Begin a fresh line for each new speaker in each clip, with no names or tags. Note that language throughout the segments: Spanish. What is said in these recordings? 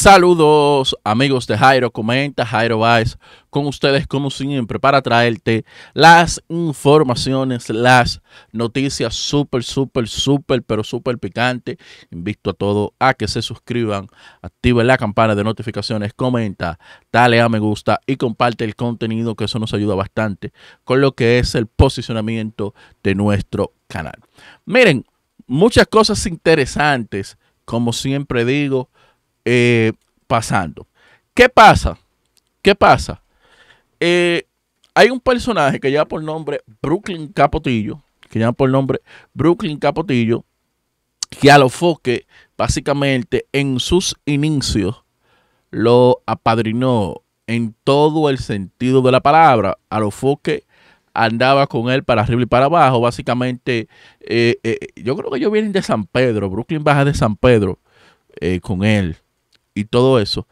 Saludos amigos de Jairo Comenta, Jairo Vice con ustedes como siempre para traerte las informaciones, las noticias súper, súper, súper, pero súper picante. Invito a todos a que se suscriban, activen la campana de notificaciones, comenta, dale a me gusta y comparte el contenido que eso nos ayuda bastante con lo que es el posicionamiento de nuestro canal. Miren, muchas cosas interesantes, como siempre digo eh, pasando. ¿Qué pasa? ¿Qué pasa? Eh, hay un personaje que lleva por nombre Brooklyn Capotillo, que lleva por nombre Brooklyn Capotillo, que a lo básicamente, en sus inicios, lo apadrinó en todo el sentido de la palabra. A lo andaba con él para arriba y para abajo. Básicamente, eh, yo creo que ellos vienen de San Pedro. Brooklyn baja de San Pedro con él y todo eso.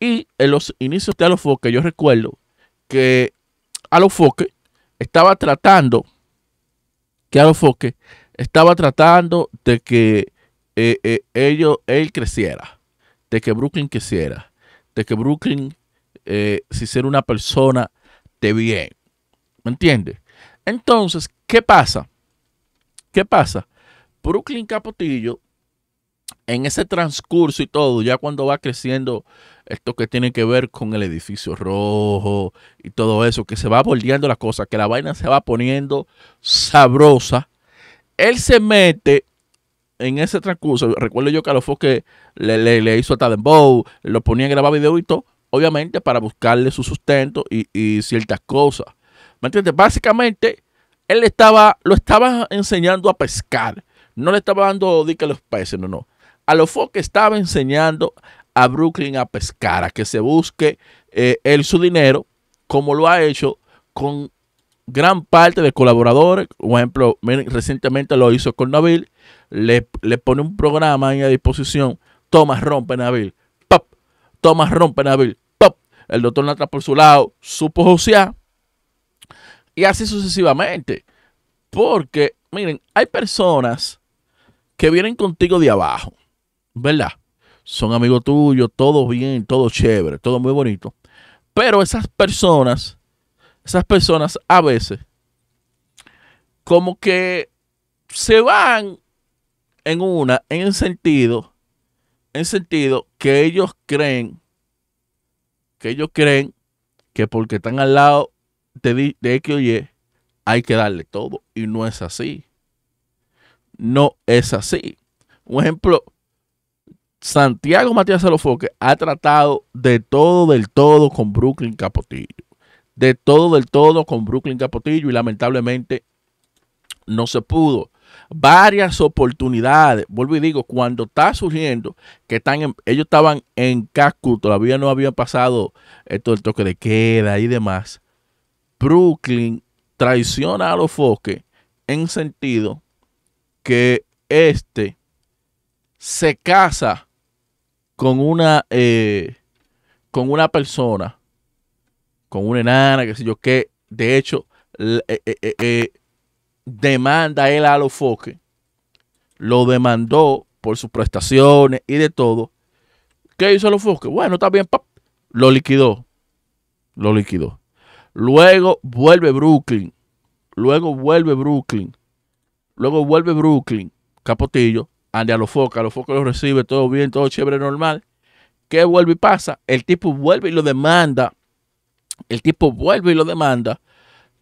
Y en los inicios de Alofoque, yo recuerdo que Alofoque estaba tratando, que Alofoque estaba tratando de que eh, eh, ellos, él creciera, de que Brooklyn quisiera de que Brooklyn Si eh, ser una persona de bien. ¿Me entiendes? Entonces, ¿qué pasa? ¿Qué pasa? Brooklyn Capotillo en ese transcurso y todo, ya cuando va creciendo esto que tiene que ver con el edificio rojo y todo eso, que se va volviendo la cosa, que la vaina se va poniendo sabrosa, él se mete en ese transcurso. Recuerdo yo que a los que le, hizo a Tadembow, lo ponía a grabar video y todo, obviamente para buscarle su sustento y, ciertas cosas. ¿Me entiendes? Básicamente, él estaba, lo estaba enseñando a pescar. No le estaba dando dique a los peces, no, no a lo que estaba enseñando a Brooklyn a pescar, a que se busque eh, él su dinero, como lo ha hecho con gran parte de colaboradores. Por ejemplo, recientemente lo hizo con Nabil. Le, pone un programa a disposición. Tomás rompe Nabil. Pop. Tomás rompe Nabil. Pop. El doctor Natra por su lado supo josear. Y así sucesivamente. Porque, miren, hay personas que vienen contigo de abajo. ¿verdad? Son amigos tuyos, todo bien, todo chévere, todo muy bonito. Pero esas personas, esas personas a veces, como que se van en una, en el sentido, en sentido que ellos creen, que ellos creen que porque están al lado de, de X o hay que darle todo. Y no es así. No es así. Un ejemplo Santiago Matías Alofoque ha tratado de todo, del todo con Brooklyn Capotillo. De todo, del todo con Brooklyn Capotillo y lamentablemente no se pudo. Varias oportunidades, vuelvo y digo, cuando está surgiendo, que están ellos estaban en casco, todavía no habían pasado esto del toque de queda y demás. Brooklyn traiciona a Alofoque en sentido que este se casa con una, eh, con una persona, con una enana, que sé yo, que de hecho eh, eh, demanda él a los foques, lo demandó por sus prestaciones y de todo. ¿Qué hizo los foques? Bueno, está bien, lo liquidó, lo liquidó. Luego vuelve Brooklyn, luego vuelve Brooklyn, luego vuelve Brooklyn, Capotillo, ande a los a los foques los recibe, todo bien, todo chévere, normal. ¿Qué vuelve y pasa? El tipo vuelve y lo demanda. El tipo vuelve y lo demanda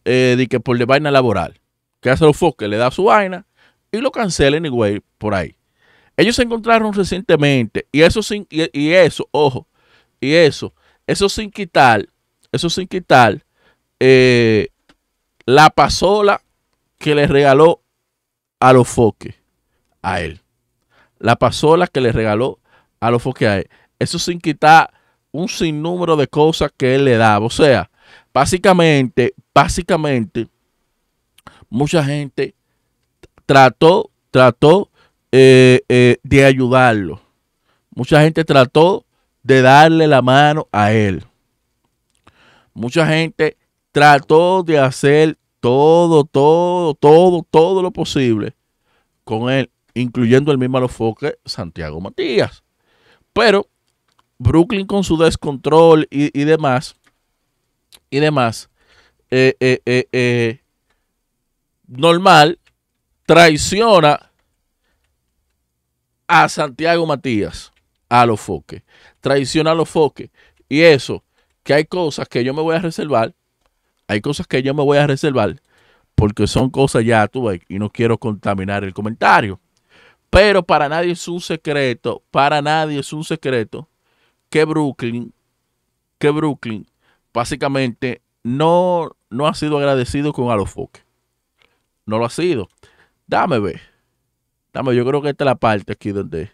eh, de que por la vaina laboral. Que hace los foques? le da su vaina y lo cancelen güey, por ahí. Ellos se encontraron recientemente y eso y, eso, ojo, y eso, eso sin quitar, eso sin quitar eh, la pasola que le regaló a los foques a él la pasola que le regaló a los foqueares. Eso sin quitar un sinnúmero de cosas que él le daba. O sea, básicamente, básicamente, mucha gente trató, trató eh, eh, de ayudarlo. Mucha gente trató de darle la mano a él. Mucha gente trató de hacer todo, todo, todo, todo lo posible con él incluyendo el mismo foques, Santiago Matías. Pero Brooklyn con su descontrol y, demás, y demás, eh, eh, eh, normal, traiciona a Santiago Matías, a los foques. Traiciona a los foques. Y eso, que hay cosas que yo me voy a reservar, hay cosas que yo me voy a reservar, porque son cosas ya, tú y no quiero contaminar el comentario. Pero para nadie es un secreto, para nadie es un secreto que Brooklyn, que Brooklyn básicamente no, no ha sido agradecido con Alofoque. No lo ha sido. Dame ve. Dame, yo creo que esta es la parte aquí donde.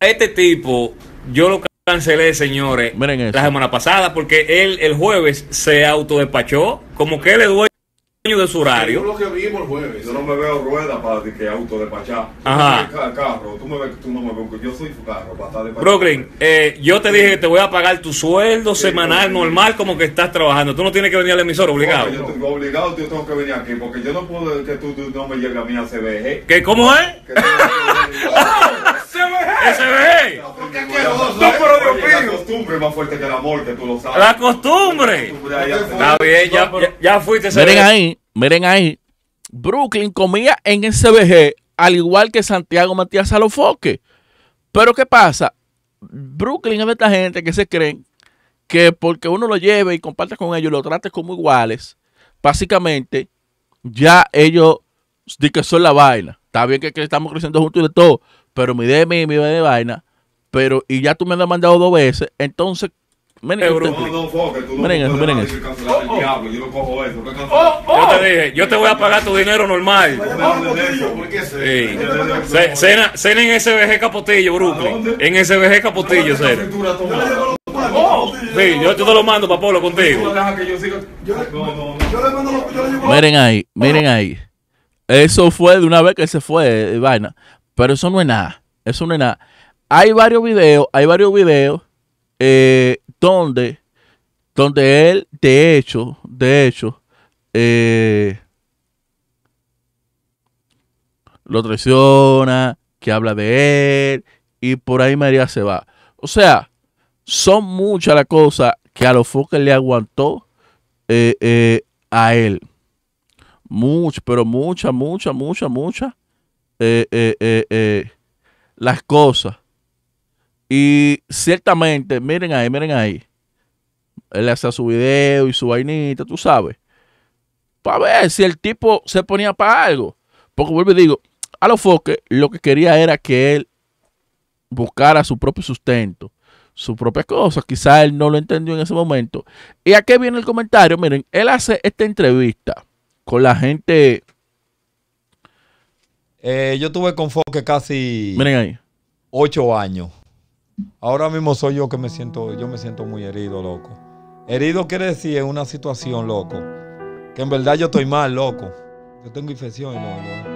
Este tipo, yo lo cancelé, señores, la semana pasada, porque él el jueves se autodespachó, como que le duele de su horario. Yo
lo que vimos el jueves, yo no me veo rueda para que auto despachar. Ajá. Tú carro, tú me ves, tú no me ves, yo soy tu carro para estar despachado. Brooklyn,
eh, yo te dije que te voy a pagar tu sueldo sí, semanal no, normal como que estás trabajando. Tú no tienes que venir al emisor obligado. No, yo
tengo obligado, yo tengo que venir aquí porque yo no puedo que tú, tú no me lleves a mí a CBG. ¿Qué, ¿Cómo es? Que SBG, La costumbre más fuerte que la muerte, tú lo sabes. ¡La
costumbre! Está bien, ya, fuiste Miren ahí,
miren ahí. Brooklyn comía en el CBG al igual que Santiago Matías Salofoque. Pero ¿qué pasa? Brooklyn es de esta gente que se creen que porque uno lo lleve y comparte con ellos, lo trate como iguales, básicamente ya ellos Dicen que son la vaina. Está bien que, que estamos creciendo juntos y de todo, pero mi de mi, mi de vaina, pero y ya tú me lo has mandado dos veces, entonces
Miren, eh, este miren, miren oh, oh. eso. Oh, yo, te dije, yo te voy a pagar tu dinero
normal. Cena, en SBG Capotillo, Brooklyn. En SBG Capotillo, cena. Sí, yo te lo mando, Papolo,
contigo. Miren
ahí, miren ahí. Eso fue de una vez que se fue, eh, vaina. Pero eso no es nada. Eso no es nada. Hay varios videos, hay varios videos eh, donde, donde él, de hecho, de hecho, eh, lo traiciona, que habla de él, y por ahí María se va. O sea, son muchas las cosas que a los foques le aguantó eh, a él. Mucho, pero mucha, mucha, mucha, mucha. Eh, eh, eh, las cosas. Y ciertamente, miren ahí, miren ahí. Él hace su video y su vainita, tú sabes. Para ver si el tipo se ponía para algo. Porque vuelvo y digo, a los foques lo que quería era que él buscara su propio sustento, su propia cosa. quizás él no lo entendió en ese momento. ¿Y aquí viene el comentario? Miren, él hace esta entrevista con la gente
eh, yo tuve con Foque casi Miren ocho años. Ahora mismo soy yo que me siento, yo me siento muy herido, loco. Herido quiere decir en una situación, loco. Que en verdad yo estoy mal, loco. Yo tengo infección en los,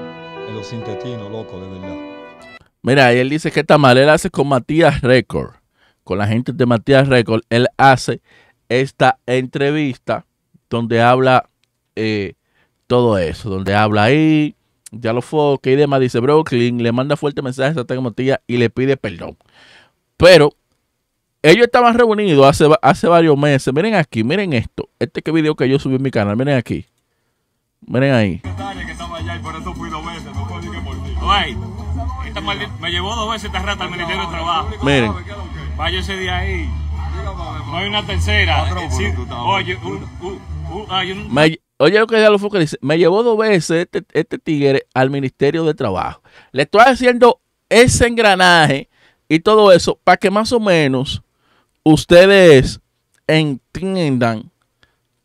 en los intestinos, loco, de verdad.
Mira, él dice que está mal él hace con Matías Record. Con la gente de Matías Record, él hace esta entrevista donde habla eh, todo eso, donde habla ahí ya lo fue. que demás dice Brooklyn. Le manda fuerte mensaje a Santiago y le pide perdón. Pero ellos estaban reunidos hace, hace varios meses. Miren aquí, miren esto. Este que video que yo subí en mi canal. Miren aquí. Miren ahí.
me llevó dos veces esta rata al Ministerio de Trabajo. Miren. vaya ese día ahí. No hay una tercera. Oye, un, un, ah,
Oye, lo que ya lo dice, me llevó dos veces este, este tigre al Ministerio de Trabajo. Le estoy haciendo ese engranaje y todo eso para que más o menos ustedes entiendan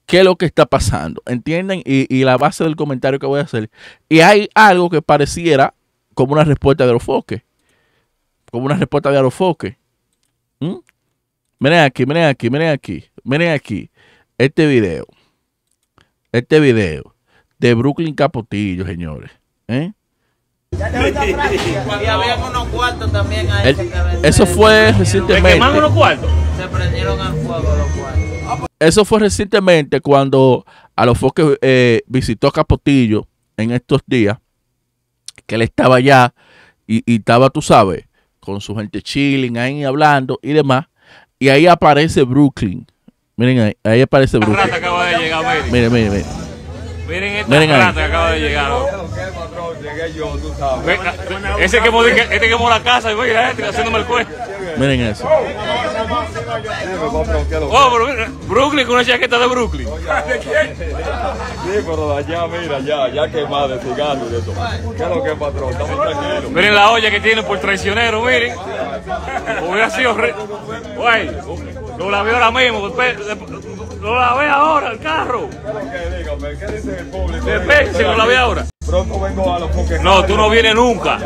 qué es lo que está pasando. Entienden y, la base del comentario que voy a hacer. Y hay algo que pareciera como una respuesta de los foques. Como una respuesta de los foques. ¿Mm? Miren aquí, miren aquí, miren aquí, miren aquí este video este video de Brooklyn Capotillo, señores. ¿eh?
eso fue recientemente.
Eso fue recientemente cuando a los foques eh, visitó Capotillo en estos días, que él estaba allá y, y estaba, tú sabes, con su gente chilling ahí hablando y demás. Y ahí aparece Brooklyn Miren ahí, ahí aparece Bruce. Rata acaba de llegar, miren. Miren, miren, miren. Miren esta rata que
acaba de llegar. ¿no? Llegué yo, tú sabes. ese que modica, este que la casa y mira este haciéndome el
cuello. Miren eso. Oh, pero Brooklyn con una chaqueta de Brooklyn. ¿De quién? Sí, pero allá, mira, ya, ya quemado, de cigarro y de eso. ¿Qué es lo que es, patrón? Estamos tranquilos. Miren
la olla que tiene por traicionero, miren. Hubiera sido re... Güey. No la veo ahora mismo. lo
no la ve ahora el carro. que dígame, ¿qué dice el público? no la ve ahora. Pronto vengo a los porque No, tú
no vienes nunca.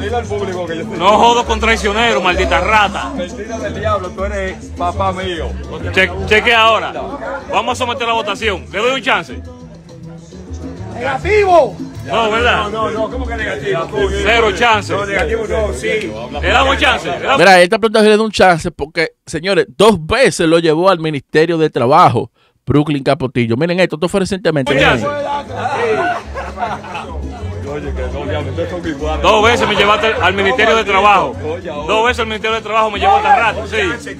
dile al público que yo No jodo con
traicionero, maldita rata.
Mentira del diablo, tú eres papá mío.
Che cheque ahora. Vamos a someter la votación. Le doy un chance.
Negativo.
No, ¿verdad? No, no, no,
¿cómo que negativo? Cero chance. No, negativo no, sí. Le damos chance. Mira,
esta pregunta es le da un chance porque, señores, dos veces lo llevó al Ministerio de Trabajo, Brooklyn Capotillo. Miren esto, esto fue recientemente.
Dos veces me llevaste al, Ministerio de Trabajo. Dos veces
al Ministerio de Trabajo me llevó hasta rato, sí.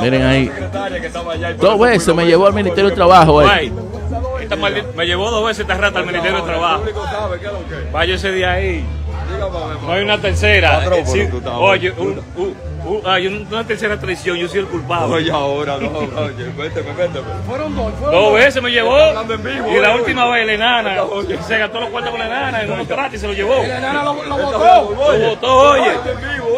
Miren ahí. Dos veces me llevó al Ministerio de Trabajo,
me llevó dos veces esta rata al Ministerio de Trabajo. Váyase ese día ahí. No hay una tercera. Eh, oye, un, hay una ah, tercera traición, yo soy el culpable. Oye, ahora, no, oye, véteme, véteme.
Fueron dos, fueron dos. veces me llevó. y la última
vez, la enana. Se gastó los cuartos con la enana en unos trates y se lo llevó. Y la enana lo,
botó. Lo botó, oye.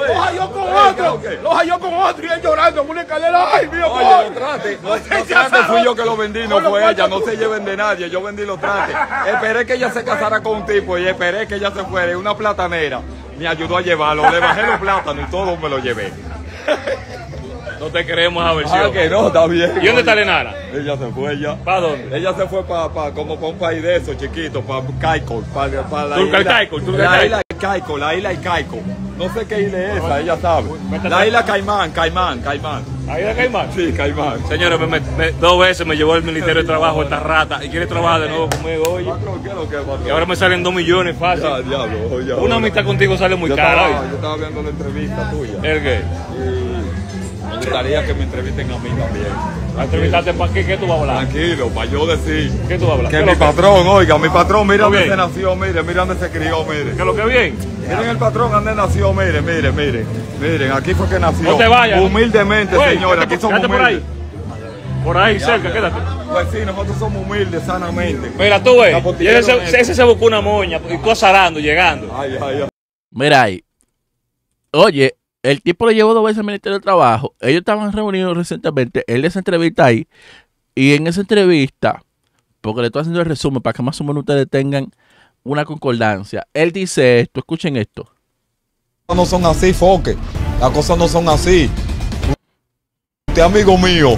Lo halló con otro. lo halló con otro y él llorando en una escalera. Ay, mío, oye, los trates. Los trates fui yo que lo vendí, no fue ella. No se lleven de nadie, yo vendí los trates. Esperé que ella se casara con un tipo y esperé que ella se fuera. Una platanera me ayudó a llevarlo. Le bajé los plátanos y todo me lo llevé. No te creemos a ver Ah, que no, está bien. ¿Y dónde está Lenara? Ella se fue ya. ¿Para dónde? Ella se fue para, pa, como para un país de esos chiquitos, para Caicol, para pa la Turcal Caicol, Caico, la isla Caico. No sé qué isla es esa, ella sabe. La isla Caimán, Caimán, Caimán. ¿La isla Caimán? Sí, Caimán.
Señores, me, dos veces me llevó el Ministerio de Trabajo esta rata y quiere trabajar de nuevo conmigo hoy. Y ahora me salen dos millones fácil. Una amistad contigo sale muy cara. yo
estaba viendo la entrevista tuya. ¿El me gustaría que me entrevisten a mí también. ¿A entrevistarte para qué? ¿Qué tú vas a hablar? Tranquilo, para yo decir. ¿Qué tú vas a hablar? Que mi patrón, oiga, mi ah, patrón, mira dónde se nació, mire, mira dónde se crió, mire. ¿Que lo que bien? Miren el patrón dónde nació, mire, mire, mire. Miren, aquí fue que nació. No te vayas. Humildemente, señora, aquí somos humildes. por ahí. Por ahí, cerca, quédate. Pues sí, nosotros somos humildes, sanamente.
Mira, tú ves, ese, ese se buscó una moña y dando, llegando. Ay, ay, ay.
Mira ahí. Oye, el tipo le llevó dos veces al Ministerio de Trabajo. Ellos estaban reunidos recientemente. Él les entrevista ahí. Y en esa entrevista, porque le estoy haciendo el resumen para que más o menos ustedes tengan una concordancia. Él dice esto, escuchen
esto. Las cosas No son así, Foque. Las cosas no son así. Usted amigo mío.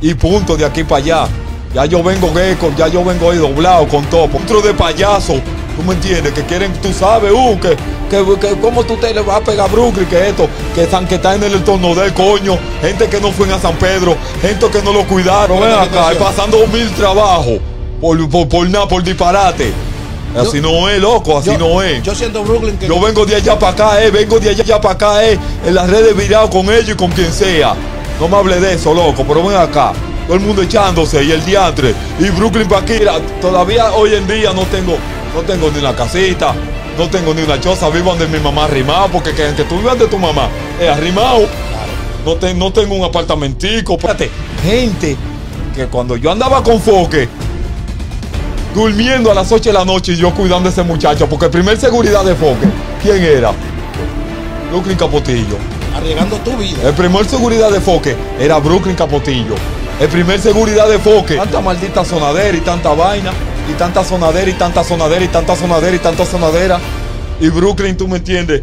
Y punto de aquí para allá. Ya yo vengo gecko, ya yo vengo ahí doblado con todo. Punto de payaso. ¿Tú me entiendes? Que quieren, tú sabes, uh, que, que, cómo tú te le vas a pegar a Brooklyn, que esto, que están que están en el entorno del coño, gente que no fue a San Pedro, gente que no lo cuidaron, ven acá, pasando mil trabajos por, por, nada, por disparate. Así no es, loco, así no es. Yo siento Brooklyn que. Yo vengo de allá para acá, eh, vengo de allá para acá, eh, en las redes virado con ellos y con quien sea. No me hable de eso, loco, pero ven acá. Todo el mundo echándose y el diantre. Y Brooklyn para aquí, todavía hoy en día no tengo no tengo ni una casita, no tengo ni una choza, vivo donde mi mamá arrimado, porque que, que tú vivas de tu mamá es arrimado. No, tengo un apartamentico. Espérate, gente que cuando yo andaba con Foque, durmiendo a las 8 de la noche y yo cuidando a ese muchacho, porque el primer seguridad de Foque, ¿quién era? Brooklyn Capotillo.
Arreglando tu vida.
El primer seguridad de Foque era Brooklyn Capotillo. El primer seguridad de Foque. Tanta maldita sonadera y tanta vaina. Y tanta sonadera, y tanta sonadera, y tanta sonadera, y tanta sonadera. Y Brooklyn, tú me entiendes,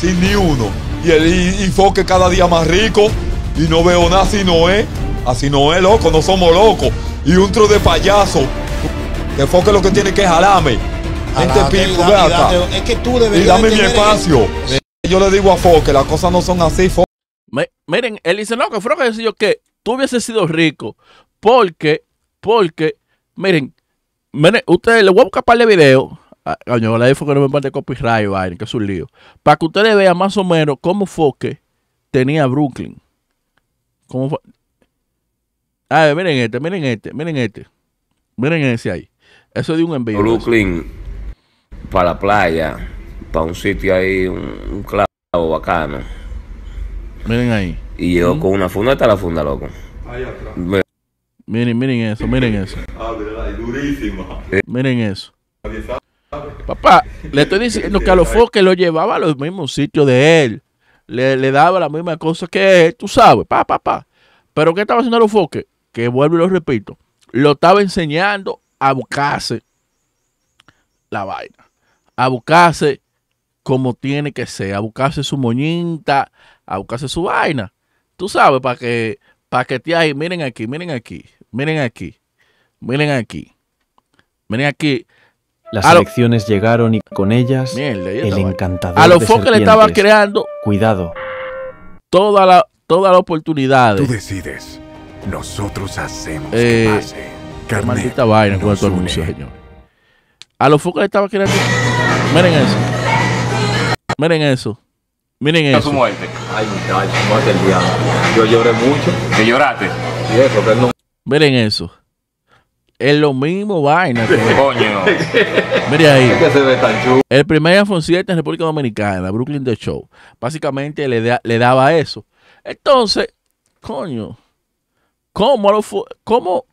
sin ni uno. Y el enfoque Foque cada día más rico. Y no veo nada, así no es. Así no es, loco, no somos locos. Y un tro de payaso. Que Foque lo que tiene que jalarme. Gente Es Y dame mi espacio. Yo le digo a Foque, las cosas no son así, Foque.
miren, él dice, no, que Foque yo que tú hubieses sido rico. Porque, porque, miren, ustedes usted le voy a buscar el video. Ah, coño, la dijo que no me parte copyright, que es un lío. Para que ustedes vean más o menos cómo fue que tenía Brooklyn. ¿Cómo miren este, miren este, miren este. Miren ese ahí. Eso de un envío. Brooklyn
para la playa, para un sitio ahí, un, clavo bacano. Miren ahí. Y yo con una funda está la funda, loco.
Ahí Miren, miren eso, miren eso. Ah, eh. Miren eso. Papá, le estoy diciendo que a los foques lo llevaba a los mismos sitios de él. Le, daba la misma cosa que él, tú sabes, papá, papá. Pero ¿qué estaba haciendo a los foques? Que vuelvo y lo repito, lo estaba enseñando a buscarse la vaina, a buscarse como tiene que ser, a buscarse su moñita, a buscarse su vaina. Tú sabes, para que te y miren aquí, miren aquí, miren aquí, miren aquí, miren aquí. Las elecciones llegaron y con ellas el encantador. A los focos le estaba creando. Cuidado. Toda la, toda la oportunidad. Tú
decides. Nosotros hacemos
que eh, pase. maldita vaina con estos anuncios, señor. A los focos le estaba creando. Miren eso. Miren eso.
Miren
eso. Yo
lloré mucho. lloraste?
Miren eso. Es lo mismo vaina. Coño. ahí. El primer concierto en República Dominicana, Brooklyn The Show. Básicamente le, daba eso. Entonces, coño. ¿Cómo,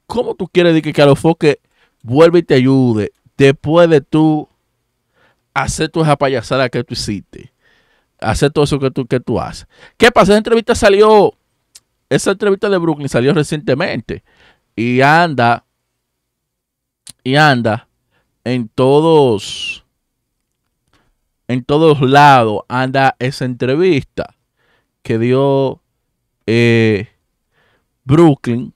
cómo tú quieres decir que a los foques vuelve y te ayude después de tú hacer tu esa payasada que tú hiciste? hacer todo eso que tú, que tú haces. ¿Qué pasa? Esa entrevista salió, esa entrevista de Brooklyn salió recientemente y anda, y anda en todos, en todos lados anda esa entrevista que dio eh, Brooklyn.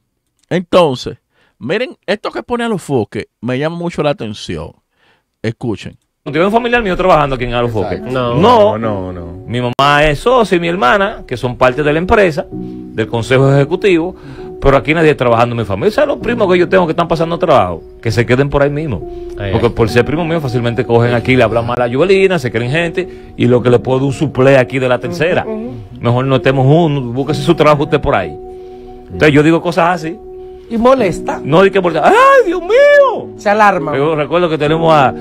Entonces, miren, esto que pone a los foques
me llama mucho la atención. Escuchen. No un familiar mío trabajando aquí en Alufoque No, no, no, Mi mamá es socio y mi hermana, que son parte de la empresa, del consejo ejecutivo, pero aquí nadie está trabajando en mi familia. O sea, los primos que yo tengo que están pasando trabajo, que se queden por ahí mismo. Porque por ser primo mío fácilmente cogen aquí, le hablan mal a la Juvelina, se creen gente, y lo que le puedo dar un suple aquí de la tercera. Mejor no estemos juntos, búsquese su trabajo usted por ahí. Entonces yo digo cosas así y molesta. No di que ¡Ay, Dios mío! Se alarma. Yo recuerdo que tenemos a,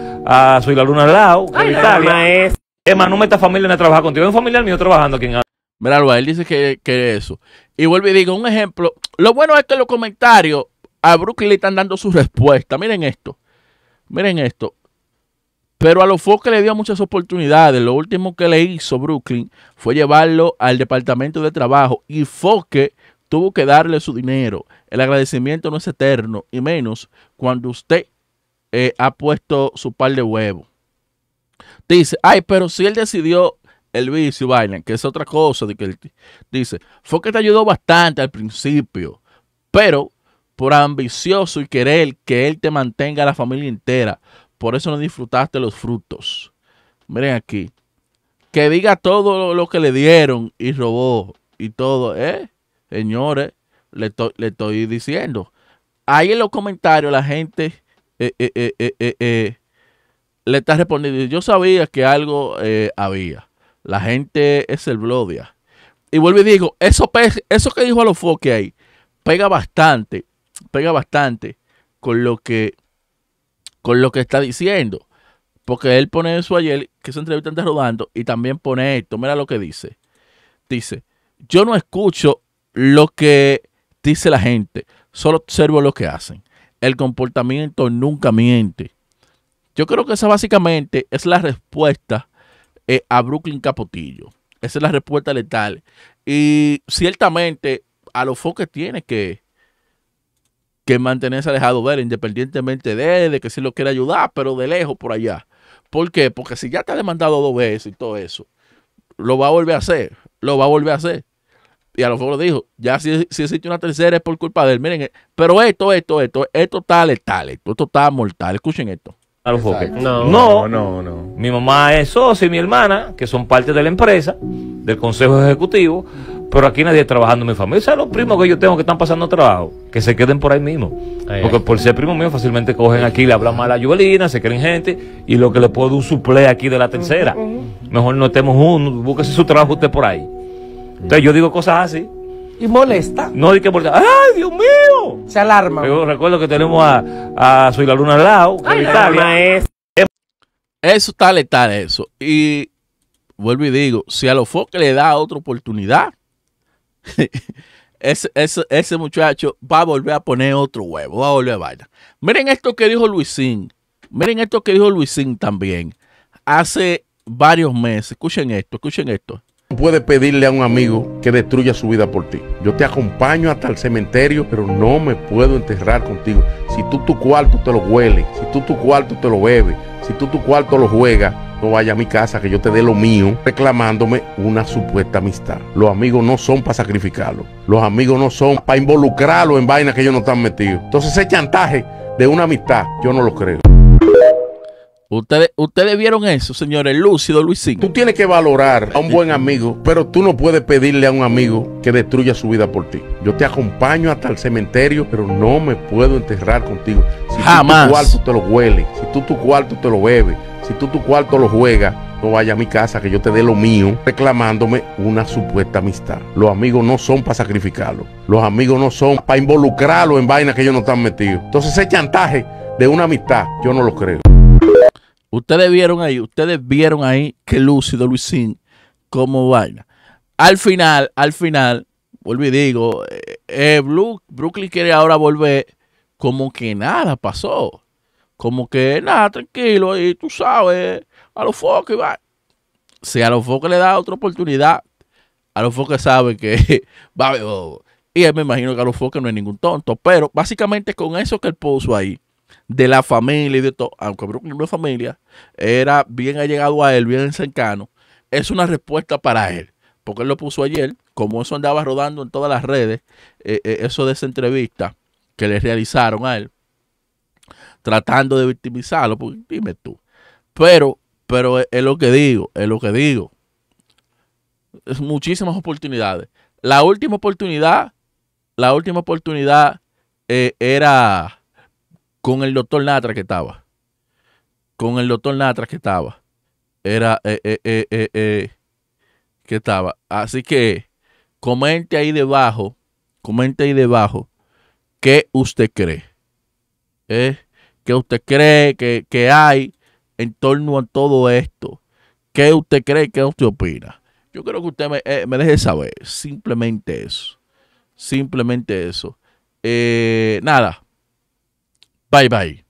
a Soy la Luna al lado, Ay, es Es... es no familia en trabajar contigo. un familiar mío trabajando aquí en Mira, él dice que, eso.
Y vuelvo y digo un ejemplo. Lo bueno es que los comentarios a Brooklyn le están dando su respuesta. Miren esto. Miren esto. Pero a los Fox le dio muchas oportunidades. Lo último que le hizo Brooklyn fue llevarlo al departamento de trabajo. Y Foque tuvo que darle su dinero. El agradecimiento no es eterno, y menos cuando usted eh, ha puesto su par de huevos. Dice, ay, pero si él decidió el vicio, que es otra cosa. De que dice, fue que te ayudó bastante al principio, pero por ambicioso y querer que él te mantenga a la familia entera, por eso no disfrutaste los frutos. Miren aquí, que diga todo lo que le dieron y robó y todo, ¿eh? Señores, le, estoy diciendo. Ahí en los comentarios la gente eh, eh, eh, le está respondiendo. Yo sabía que algo había. La gente es el blodia. Y vuelvo y digo, eso, eso que dijo a los foques ahí, pega bastante, pega bastante con lo que con lo que está diciendo. Porque él pone eso ayer, que esa entrevista está rodando, y también pone esto. Mira lo que dice. Dice, yo no escucho lo que dice la gente, solo observo lo que hacen. El comportamiento nunca miente. Yo creo que esa básicamente es la respuesta eh, a Brooklyn Capotillo. Esa es la respuesta letal. Y ciertamente a los que tiene que, que mantenerse alejado de él, independientemente de de que si lo quiere ayudar, pero de lejos por allá. ¿Por qué? Porque si ya te ha demandado dos veces y todo eso, lo va a volver a hacer, lo va a volver a hacer. Y a lo mejor le dijo, ya si, si, existe una tercera es por culpa de él. Miren, eh, pero esto, esto, esto, esto tal, es tal, esto, esto
está mortal. Escuchen esto. No, no, no, no, Mi mamá es socio y mi hermana, que son parte de la empresa, del consejo ejecutivo, pero aquí nadie trabajando en mi familia. O sea, los primos que yo tengo que están pasando trabajo, que se queden por ahí mismo. Porque por ser primo mío fácilmente cogen aquí, le hablan mal a Juvelina, se creen gente, y lo que le puedo un suple aquí de la tercera. Mejor no estemos juntos, búsquese su trabajo usted por ahí. Entonces yo digo cosas así. Y molesta. No di que molesta. ¡Ay, Dios mío! Se alarma. Yo recuerdo que tenemos a, a Soy la Luna al lado, Italia. Es... Eso tal y eso. Y
vuelvo y digo, si a los Fox le da otra oportunidad, ese, ese, muchacho va a volver a poner otro huevo, va a volver a bailar Miren esto que dijo Luisín. Miren esto que dijo Luisín también. Hace varios meses. Escuchen esto, escuchen esto
puedes pedirle a un amigo que destruya su vida por ti. Yo te acompaño hasta el cementerio, pero no me puedo enterrar contigo. Si tú tu cuarto te lo huele, si tú tu cuarto te lo bebes, si tú tu cuarto lo juegas, no vaya a mi casa que yo te dé lo mío reclamándome una supuesta amistad. Los amigos no son para sacrificarlo. Los amigos no son para involucrarlos en vainas que ellos no están metidos. Entonces ese chantaje de una amistad, yo no lo creo.
Ustedes, vieron eso, señores, lúcido Luisín.
Tú tienes que valorar a un buen amigo, pero tú no puedes pedirle a un amigo que destruya su vida por ti. Yo te acompaño hasta el cementerio, pero no me puedo enterrar contigo. Si tú tu cuarto te lo huele, si tú tu cuarto te lo bebes, si tú tu cuarto lo juegas, no vaya a mi casa, que yo te dé lo mío, reclamándome una supuesta amistad. Los amigos no son para sacrificarlo. Los amigos no son para involucrarlo en vainas que ellos no están metidos. Entonces ese chantaje de
una amistad, yo no lo creo. Ustedes vieron ahí, ustedes vieron ahí que lúcido Luisín como vaina. Al final, al final, vuelvo y digo, eh, eh Blue, Brooklyn quiere ahora volver como que nada pasó. Como que nada, tranquilo, y tú sabes, a los focos va. Si a los focos le da otra oportunidad, a los focos sabe que va Y él me imagino que a los focos no es ningún tonto. Pero básicamente con eso que el puso ahí, de la familia y de todo, aunque no es familia, era bien allegado a él, bien cercano, es una respuesta para él. Porque él lo puso ayer, como eso andaba rodando en todas las redes, eh, eh, eso de esa entrevista que le realizaron a él, tratando de victimizarlo, pues, dime tú. Pero, pero es, lo que digo, es lo que digo. Es muchísimas oportunidades. La última oportunidad, la última oportunidad eh, era con el doctor Natra que estaba. Con el doctor Latra que estaba. Era, eh, eh, eh, que estaba. Así que comente ahí debajo, comente ahí debajo, qué usted cree. ¿Eh? ¿Qué usted cree que, hay en torno a todo esto? ¿Qué usted cree? ¿Qué usted opina? Yo creo que usted me, deje saber. Simplemente eso. Simplemente eso. nada, Bye bye.